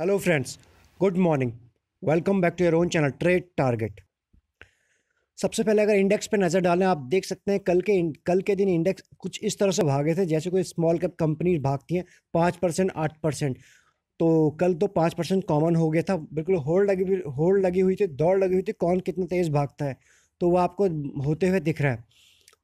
hello friends good morning welcome back to your own channel trade target सबसे पहले अगर index पे नज़र डालें आप देख सकते हैं कल के कल के दिन इंडेक्स कुछ इस तरह से भागे थे जैसे कोई स्मॉल कैप कंपनी भागती हैं पाँच परसेंट आठ परसेंट तो कल तो पाँच परसेंट कॉमन हो गया था बिल्कुल होल्ड लगी हुई होल्ड लगी हुई थी दौड़ लगी हुई थी कौन कितना तेज़ भागता है तो वो आपको होते हुए दिख रहा है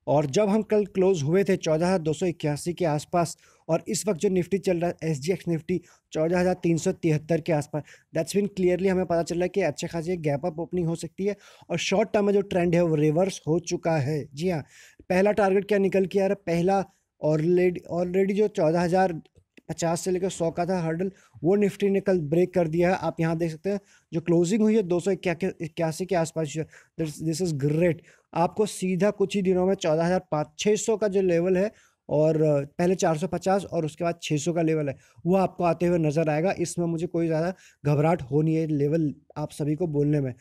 और जब हम कल क्लोज हुए थे चौदह हज़ार दो सौ इक्यासी के आसपास और इस वक्त जो निफ्टी चल रहा है एस जी एक्स निफ्टी चौदह हज़ार तीन सौ तिहत्तर के आसपास दैट्स बिन क्लियरली हमें पता चल रहा है कि अच्छे खासी एक गैप अप ओपनिंग हो सकती है और शॉर्ट टर्म में जो ट्रेंड है वो रिवर्स हो चुका है जी हाँ पहला टारगेट क्या निकल के आ रहा है पहला ऑलरेडी ऑलरेडी जो चौदह हज़ार पचास से लेकर सौ का था हर्डल वो निफ्टी ने कल ब्रेक कर दिया है आप यहाँ देख सकते हैं जो क्लोजिंग हुई है दो सौ इक्यासी के आसपास दिस इज़ ग्रेट आपको सीधा कुछ ही दिनों में चौदह हज़ार पाँच छः सौ का जो लेवल है और पहले 450 और उसके बाद 600 का लेवल है वो आपको आते हुए नज़र आएगा इसमें मुझे कोई ज़्यादा घबराहट होनी है लेवल आप सभी को बोलने में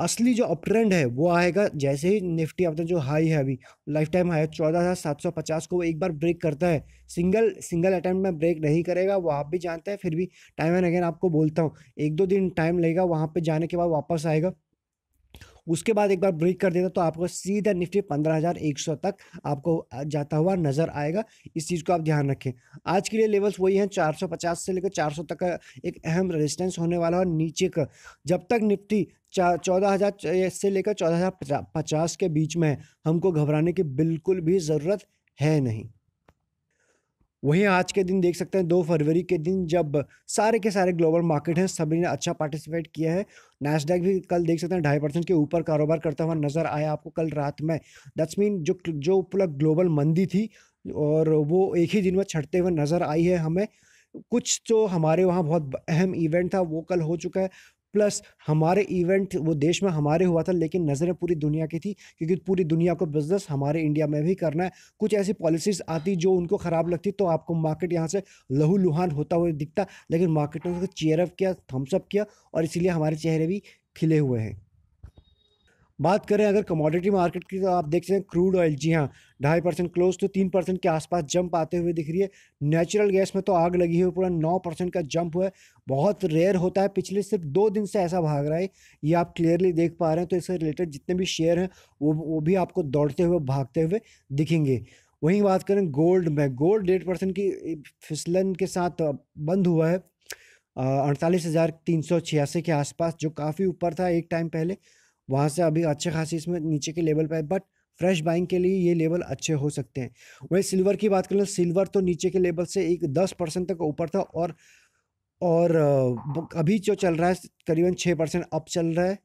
असली जो अपट्रेंड है वो आएगा जैसे ही निफ्टी अपना जो हाई है अभी लाइफ टाइम हाई है चौदह हज़ार सात सौ पचास को वो एक बार ब्रेक करता है सिंगल सिंगल अटैम्प्ट में ब्रेक नहीं करेगा वो आप भी जानते हैं फिर भी टाइम एंड अगेन आपको बोलता हूँ एक दो दिन टाइम लगेगा वहाँ पर जाने के बाद वापस आएगा उसके बाद एक बार ब्रेक कर देता तो आपको सीधा निफ्टी पंद्रह तक आपको जाता हुआ नजर आएगा इस चीज़ को आप ध्यान रखें आज के लिए लेवल्स वही हैं 450 से लेकर 400 तक का एक अहम रेजिस्टेंस होने वाला है नीचे का जब तक निफ्टी चौदह हज़ार से लेकर चौदह हज़ार पचास के बीच में हमको घबराने की बिल्कुल भी ज़रूरत है नहीं वहीं आज के दिन देख सकते हैं दो फरवरी के दिन जब सारे के सारे ग्लोबल मार्केट हैं सभी ने अच्छा पार्टिसिपेट किया है नैसडैक भी कल देख सकते हैं ढाई परसेंट के ऊपर कारोबार करता हुआ नजर आया आपको कल रात में दैट्स मीन जो जो पूरा ग्लोबल मंदी थी और वो एक ही दिन में छटते हुए नज़र आई है हमें कुछ तो हमारे वहाँ बहुत अहम इवेंट था वो कल हो चुका है प्लस हमारे इवेंट वो देश में हमारे हुआ था लेकिन नज़रें पूरी दुनिया की थी क्योंकि पूरी दुनिया को बिज़नेस हमारे इंडिया में भी करना है कुछ ऐसी पॉलिसीज़ आती जो उनको ख़राब लगती तो आपको मार्केट यहाँ से लहू लुहान होता हुआ दिखता लेकिन मार्केट ने उसको चेयरअप किया थम्सअप किया और इसीलिए हमारे चेहरे भी खिले हुए हैं बात करें अगर कमोडिटी मार्केट की तो आप देख सकते हैं क्रूड ऑयल जी हाँ ढाई परसेंट क्लोज तो तीन परसेंट के आसपास जंप आते हुए दिख रही है नेचुरल गैस में तो आग लगी हुई पूरा नौ परसेंट का जंप हुआ है बहुत रेयर होता है पिछले सिर्फ दो दिन से ऐसा भाग रहा है ये आप क्लियरली देख पा रहे हैं तो इससे रिलेटेड जितने भी शेयर हैं वो वो भी आपको दौड़ते हुए भागते हुए दिखेंगे वहीं बात करें गोल्ड में गोल्ड डेढ़ परसेंट की फिसलन के साथ बंद हुआ है अड़तालीस हज़ार तीन सौ छियासी के आसपास जो काफ़ी ऊपर था एक टाइम पहले वहाँ से अभी अच्छे खासी इसमें नीचे के लेवल पर है बट फ्रेश बाइंग के लिए ये लेवल अच्छे हो सकते हैं वही सिल्वर की बात करें सिल्वर तो नीचे के लेवल से एक दस परसेंट तक ऊपर था और और अभी जो चल रहा है करीबन छः परसेंट अप चल रहा है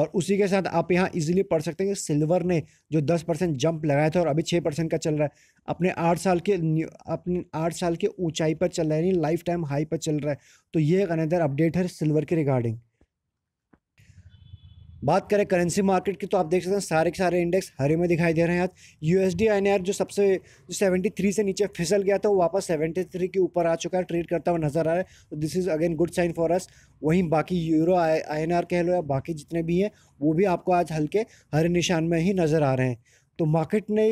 और उसी के साथ आप यहाँ इजीली पढ़ सकते हैं कि सिल्वर ने जो दस परसेंट जंप लगाया था और अभी छः परसेंट का चल रहा है अपने आठ साल के अपने आठ साल के ऊंचाई पर चल रहा है यानी लाइफ टाइम हाई पर चल रहा है तो ये एक अनदर अपडेट है सिल्वर के रिगार्डिंग बात करें करेंसी मार्केट की तो आप देख सकते हैं सारे के सारे इंडेक्स हरे में दिखाई दे रहे हैं आज यू एस डी जो सबसे जो सेवेंटी थ्री से नीचे फिसल गया था वो वापस सेवेंटी थ्री के ऊपर आ चुका है ट्रेड करता हुआ नजर आ रहा है तो this is again good sign for us वहीं बाकी यूरो आई एन आर कह लो या बाकी जितने भी हैं वो भी आपको आज हल्के हरे निशान में ही नज़र आ रहे हैं तो मार्केट ने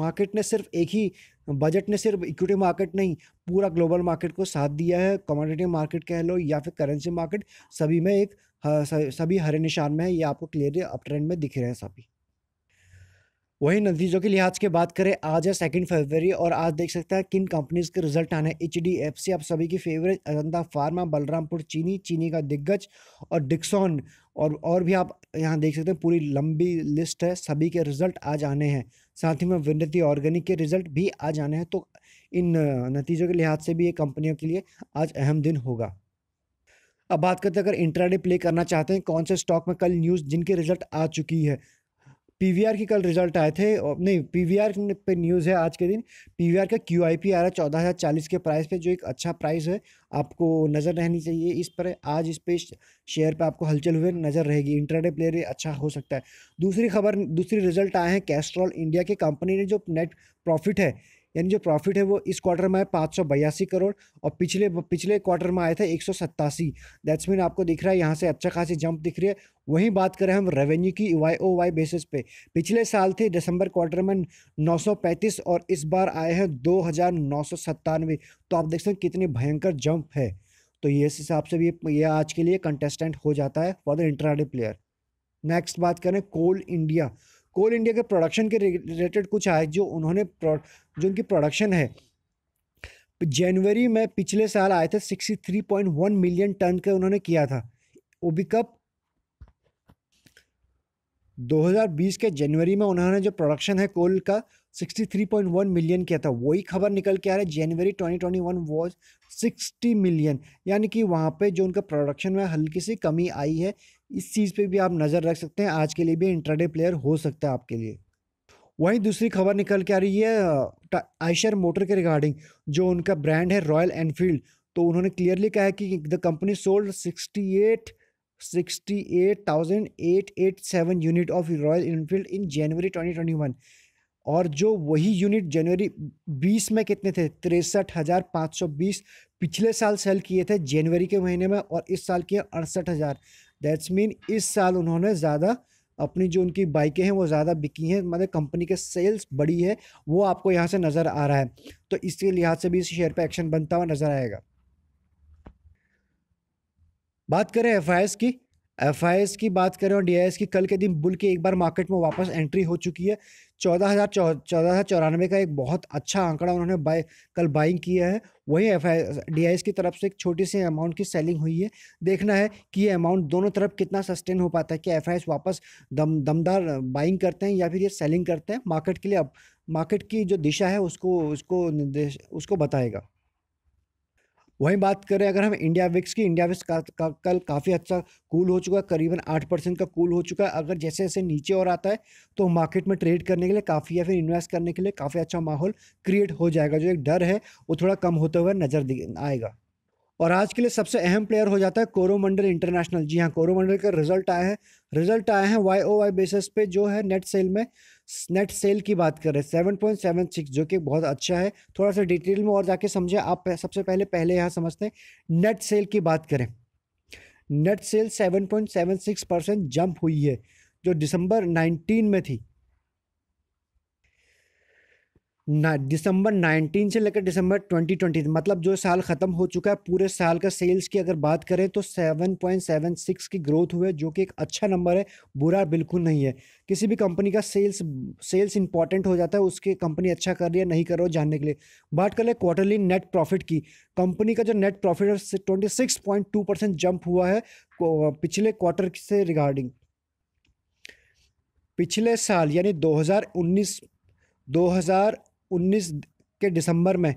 मार्केट ने सिर्फ एक ही बजट ने सिर्फ इक्विटी मार्केट नहीं पूरा ग्लोबल मार्केट को साथ दिया है कमोडिटी मार्केट कह लो या फिर करेंसी मार्केट सभी में एक हाँ, सभी हरे निशान में है ये आपको क्लियरली अप ट्रेंड में दिख रहे हैं सभी वही नतीजों के लिहाज के बात करें आज है सेकेंड फरवरी और आज देख सकते हैं किन कंपनीज के रिजल्ट आने एच डी एफ सी आप सभी की फेवरेट अजंता फार्मा बलरामपुर चीनी चीनी का दिग्गज और डिक्सॉन और और भी आप यहाँ देख सकते हैं पूरी लंबी लिस्ट है सभी के रिजल्ट आज आने हैं साथ ही में विनती ऑर्गेनिक के रिजल्ट भी आज आने हैं तो इन नतीजों के लिहाज से भी ये कंपनियों के लिए आज अहम दिन होगा अब बात करते हैं अगर इंट्राडे प्ले करना चाहते हैं कौन से स्टॉक में कल न्यूज़ जिनके रिजल्ट आ चुकी है पीवीआर की कल रिजल्ट आए थे और नहीं पीवीआर पे न्यूज़ है आज के दिन पीवीआर का क्यू आई पी आ रहा है चौदह हज़ार चालीस के प्राइस पे जो एक अच्छा प्राइस है आपको नज़र रहनी चाहिए इस पर आज इस पे शेयर पे आपको हलचल हुए नज़र रहेगी इंटरडे प्लेयर अच्छा हो सकता है दूसरी खबर दूसरी रिजल्ट आए हैं कैस्ट्रॉल इंडिया की कंपनी ने जो नेट प्रॉफिट है यानी जो प्रॉफिट है वो इस क्वार्टर में है पाँच सौ बयासी करोड़ और पिछले पिछले क्वार्टर में आए थे एक सौ सत्तासी दैट्स मीन आपको दिख रहा है यहाँ से अच्छा खासी जंप दिख रही है वहीं बात करें हम रेवेन्यू की वाई ओ वाई बेसिस पे पिछले साल थे दिसंबर क्वार्टर में नौ सौ पैंतीस और इस बार आए हैं दो हज़ार नौ सौ सत्तानवे तो आप देख सकते हैं कितनी भयंकर जंप है तो ये इस हिसाब से भी ये आज के लिए कंटेस्टेंट हो जाता है for the internet player next बात करें कोल इंडिया कोल इंडिया के प्रोडक्शन के रिलेटेड कुछ आए जो उन्होंने जो उनकी प्रोडक्शन है जनवरी में पिछले साल आए थे 63.1 मिलियन टन का उन्होंने किया था वो भी कब 2020 के जनवरी में उन्होंने जो प्रोडक्शन है कोल का 63.1 मिलियन किया था वही खबर निकल के आ रहा है जनवरी 2021 वॉज सिक्सटी मिलियन यानी कि वहाँ पे जो उनका प्रोडक्शन में हल्की सी कमी आई है इस चीज़ पे भी आप नज़र रख सकते हैं आज के लिए भी इंट्राडे प्लेयर हो सकता है आपके लिए वहीं दूसरी खबर निकल के आ रही है आयशर मोटर के रिगार्डिंग जो उनका ब्रांड है रॉयल एनफील्ड तो उन्होंने क्लियरली कहा है कि the company sold sixty eight sixty eight eight eight thousand seven unit of Royal Enfield in January twenty twenty one और जो वही यूनिट जनवरी 20 में कितने थे तिरसठ हज़ार पाँच सौ बीस पिछले साल सेल किए थे जनवरी के महीने में और इस साल किए अड़सठ हज़ार दैट्स मीन इस साल उन्होंने ज़्यादा अपनी जो उनकी बाइकें हैं वो ज़्यादा बिकी हैं मतलब कंपनी के सेल्स बढ़ी है वो आपको यहाँ से नज़र आ रहा है तो इसके लिहाज से भी इस शेयर पर एक्शन बनता हुआ नज़र आएगा बात करें एफ की एफ की बात करें और डी की कल के दिन बुल के एक बार मार्केट में वापस एंट्री हो चुकी है चौदह हज़ार चौदह हज़ार चौरानवे का एक बहुत अच्छा आंकड़ा उन्होंने बाय कल बाइंग किया है वहीं एफ आई की तरफ से एक छोटी सी अमाउंट की सेलिंग हुई है देखना है कि ये अमाउंट दोनों तरफ कितना सस्टेन हो पाता है कि एफ वापस दम दमदार बाइंग करते हैं या फिर ये सेलिंग करते हैं मार्केट के लिए अब मार्केट की जो दिशा है उसको उसको निर्देश उसको बताएगा वहीं बात करें अगर हम इंडिया विक्स की इंडिया विक्स का, का, कल काफ़ी अच्छा कूल हो चुका है करीबन आठ परसेंट का कूल हो चुका है अगर जैसे जैसे नीचे और आता है तो मार्केट में ट्रेड करने के लिए काफ़ी या फिर इन्वेस्ट करने के लिए काफ़ी अच्छा माहौल क्रिएट हो जाएगा जो एक डर है वो थोड़ा कम होते हुए नज़र आएगा और आज के लिए सबसे अहम प्लेयर हो जाता है कोरोमंडल इंटरनेशनल जी हाँ कोरोमंडल का रिजल्ट आया है रिजल्ट आया है वाई ओ वाई बेसिस पे जो है नेट सेल में नेट सेल की बात कर रहे हैं सेवन पॉइंट सेवन सिक्स जो कि बहुत अच्छा है थोड़ा सा डिटेल में और जाके समझे आप सबसे पहले पहले यहाँ समझते हैं नेट सेल की बात करें net sale seven point seven six percent jump हुई है जो दिसंबर नाइनटीन में थी ना दिसंबर 19 से लेकर दिसंबर 2020 मतलब जो साल ख़त्म हो चुका है पूरे साल का सेल्स की अगर बात करें तो 7.76 की ग्रोथ हुई है जो कि एक अच्छा नंबर है बुरा बिल्कुल नहीं है किसी भी कंपनी का सेल्स सेल्स इंपॉर्टेंट हो जाता है उसकी कंपनी अच्छा कर रही है नहीं कर रही जानने के लिए बात कर ले क्वार्टरली नेट प्रॉफिट की कंपनी का जो नेट प्रॉफिट है ट्वेंटी जंप हुआ है पिछले क्वार्टर से रिगार्डिंग पिछले साल यानी 2019 2000 उन्नीस के दिसंबर में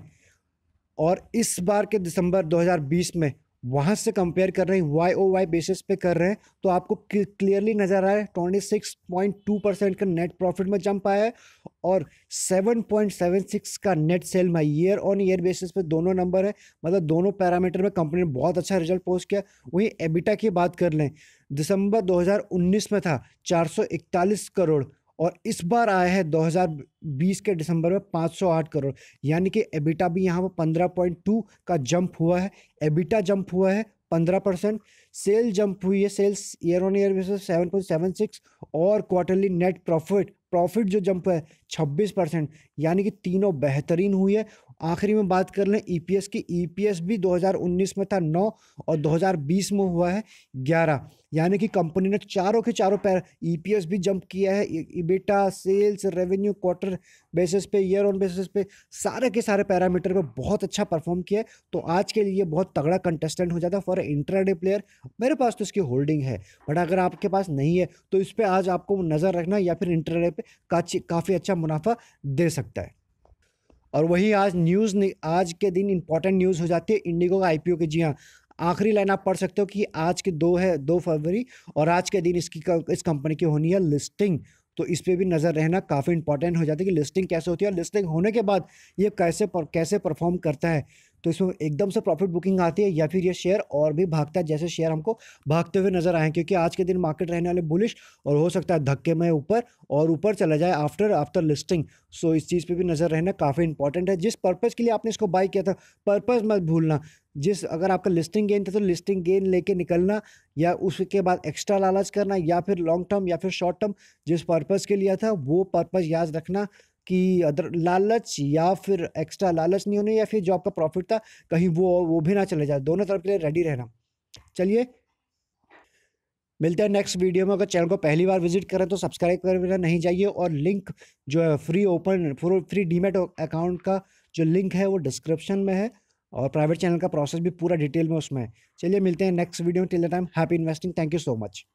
और इस बार के दिसंबर 2020 में वहाँ से कंपेयर कर रहे हैं वाई ओ वाई बेसिस पे कर रहे हैं तो आपको क्लियरली नज़र आया twenty six point two percent का नेट प्रॉफिट में जंप आया है और सेवन पॉइंट सेवन सिक्स का नेट सेल में ईयर ऑन ईयर बेसिस पे दोनों नंबर है मतलब दोनों पैरामीटर में कंपनी ने बहुत अच्छा रिजल्ट पोस्ट किया वहीं एबिटा की बात कर लें दिसंबर 2019 में था 441 करोड़ और इस बार आया है 2020 के दिसंबर में 508 करोड़ यानी कि एबिटा भी यहाँ पर 15.2 का जंप हुआ है एबिटा जंप हुआ है पंद्रह परसेंट सेल जंप हुई है sales year on year basis seven point seven six और क्वार्टरली नेट प्रॉफिट प्रॉफिट जो जंप है छब्बीस परसेंट यानी कि तीनों बेहतरीन हुई है आखिरी में बात कर लें ईपीएस e की ईपीएस e भी 2019 में था 9 और 2020 में हुआ है 11 यानी कि कंपनी ने चारों के चारों पैर ईपीएस e भी जंप किया है EBITDA sales revenue quarter basis पे ईयर ऑन बेसिस पे सारे के सारे पैरामीटर पे बहुत अच्छा परफॉर्म किया है तो आज के लिए बहुत तगड़ा कंटेस्टेंट हो जाता है फॉर इंटरडे प्लेयर मेरे पास तो इसकी होल्डिंग है बट अगर आपके पास नहीं है तो इस पर आज आपको नज़र रखना या फिर इंटरडे पे काफ़ी अच्छा मुनाफा दे सकता है और वही आज न्यूज़ आज के दिन इंपॉर्टेंट न्यूज़ हो जाती है इंडिगो का आईपीओ की जी हाँ आखिरी लाइन आप पढ़ सकते हो कि आज की दो है दो फरवरी और आज के दिन इसकी इस कंपनी की होनी है लिस्टिंग तो इस पर भी नज़र रहना काफ़ी इंपॉर्टेंट हो जाती है कि लिस्टिंग कैसे होती है और लिस्टिंग होने के बाद ये कैसे पर, कैसे परफॉर्म करता है तो इसमें एकदम से प्रॉफिट बुकिंग आती है या फिर ये शेयर और भी भागता है जैसे शेयर हमको भागते हुए नजर आए क्योंकि आज के दिन मार्केट रहने वाले बुलिश और हो सकता है धक्के में ऊपर और ऊपर चला जाए आफ्टर आफ्टर लिस्टिंग सो इस चीज़ पे भी नज़र रहना काफ़ी इंपॉर्टेंट है जिस पर्पज़ के लिए आपने इसको बाई किया था पर्पज़ मत भूलना जिस अगर आपका लिस्टिंग गेन था तो लिस्टिंग गेन लेके निकलना या उसके बाद एक्स्ट्रा लालच करना या फिर लॉन्ग टर्म या फिर शॉर्ट टर्म जिस पर्पज़ के लिए था वो पर्पज़ याद रखना कि अदर लालच या फिर एक्स्ट्रा लालच नहीं होने या फिर जो आपका प्रॉफिट था कहीं वो वो भी ना चले जाए दोनों तरफ के लिए रेडी रहना चलिए मिलते हैं नेक्स्ट वीडियो में अगर चैनल को पहली बार विजिट करें तो सब्सक्राइब करना नहीं जाइए और लिंक जो है free open free demat account का जो लिंक है वो डिस्क्रिप्शन में है और प्राइवेट चैनल का प्रोसेस भी पूरा डिटेल में उसमें है चलिए मिलते हैं नेक्स्ट वीडियो में till the time happy investing thank you so much